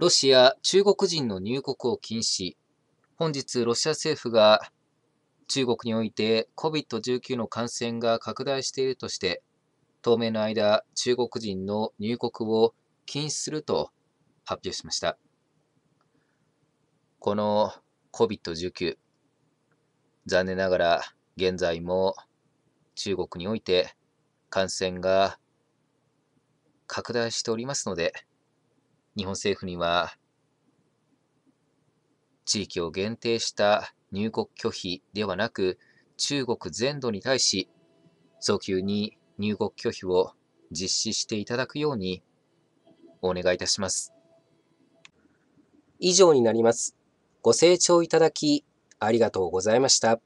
ロシア、中国人の入国を禁止。本日、ロシア政府が中国において COVID-19 の感染が拡大しているとして、当面の間、中国人の入国を禁止すると発表しました。この COVID-19、残念ながら現在も中国において感染が拡大しておりますので、日本政府には、地域を限定した入国拒否ではなく、中国全土に対し、早急に入国拒否を実施していただくようにお願いいたします。以上になります。ご清聴いただき、ありがとうございました。